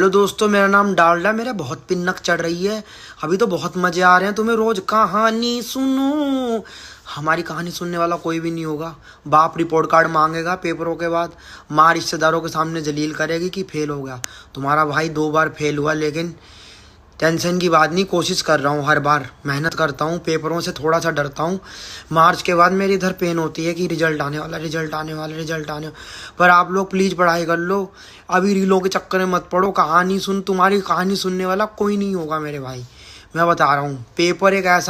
hello दोस्तों मेरा नाम डालडा मेरा बहुत पिन्नक चढ़ रही है अभी तो बहुत मजे आ रहे हैं तुम्हें रोज कहानी सुनो हमारी कहानी सुनने वाला कोई भी नहीं होगा बाप रिपोर्ट कार्ड मांगेगा पेपरों के बाद माँ रिश्तेदारों के सामने जलील करेगी कि फेल हो गया तुम्हारा भाई दो बार फेल हुआ लेकिन टेंशन की बात नहीं कोशिश कर रहा हूँ हर बार मेहनत करता हूँ पेपरों से थोड़ा सा डरता हूँ मार्च के बाद मेरे इधर पेन होती है कि रिजल्ट आने वाला रिजल्ट आने वाला रिजल्ट आने वाला पर आप लोग प्लीज़ पढ़ाई कर लो अभी रीलों के चक्कर में मत पढ़ो कहानी सुन तुम्हारी कहानी सुनने वाला कोई नहीं होगा मेरे भाई मैं बता रहा हूँ पेपर एक ऐसा